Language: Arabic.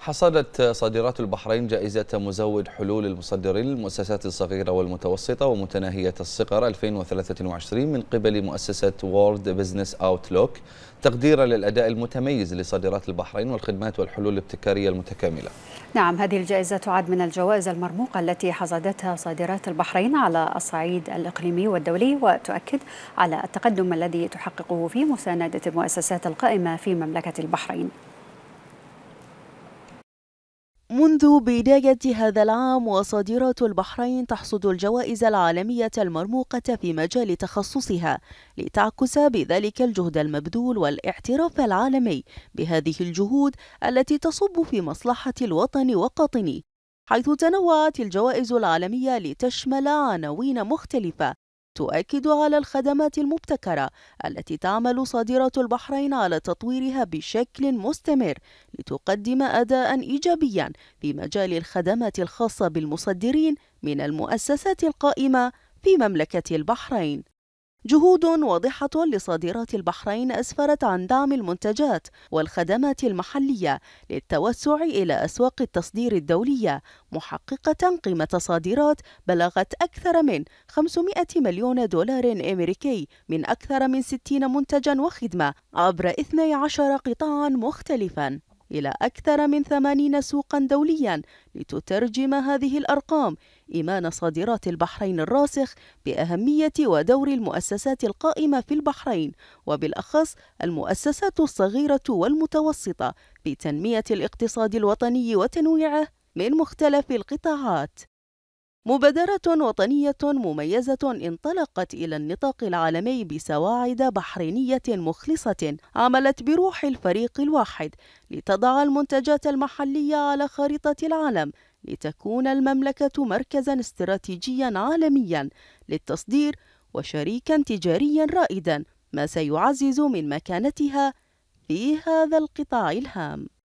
حصدت صادرات البحرين جائزة مزود حلول المصدرين للمؤسسات الصغيرة والمتوسطة ومتناهية الصغر 2023 من قبل مؤسسة وورد بزنس أوتلوك تقديرا للأداء المتميز لصادرات البحرين والخدمات والحلول الابتكارية المتكاملة نعم هذه الجائزة تعد من الجوائز المرموقة التي حصدتها صادرات البحرين على الصعيد الإقليمي والدولي وتؤكد على التقدم الذي تحققه في مساندة المؤسسات القائمة في مملكة البحرين منذ بداية هذا العام وصادرات البحرين تحصد الجوائز العالمية المرموقة في مجال تخصصها لتعكس بذلك الجهد المبذول والاعتراف العالمي بهذه الجهود التي تصب في مصلحة الوطن وقطني حيث تنوعت الجوائز العالمية لتشمل عناوين مختلفة تؤكد على الخدمات المبتكرة التي تعمل صادرة البحرين على تطويرها بشكل مستمر لتقدم أداء إيجابيا في مجال الخدمات الخاصة بالمصدرين من المؤسسات القائمة في مملكة البحرين جهود واضحة لصادرات البحرين أسفرت عن دعم المنتجات والخدمات المحلية للتوسع إلى أسواق التصدير الدولية محققة قيمة صادرات بلغت أكثر من 500 مليون دولار أمريكي من أكثر من 60 منتجا وخدمة عبر 12 قطاعا مختلفا إلى أكثر من 80 سوقا دوليا لتترجم هذه الأرقام إيمان صادرات البحرين الراسخ بأهمية ودور المؤسسات القائمة في البحرين وبالأخص المؤسسات الصغيرة والمتوسطة في تنمية الاقتصاد الوطني وتنويعه من مختلف القطاعات مبادرة وطنية مميزة انطلقت إلى النطاق العالمي بسواعد بحرينية مخلصة عملت بروح الفريق الواحد لتضع المنتجات المحلية على خريطة العالم لتكون المملكة مركزا استراتيجيا عالميا للتصدير وشريكا تجاريا رائدا ما سيعزز من مكانتها في هذا القطاع الهام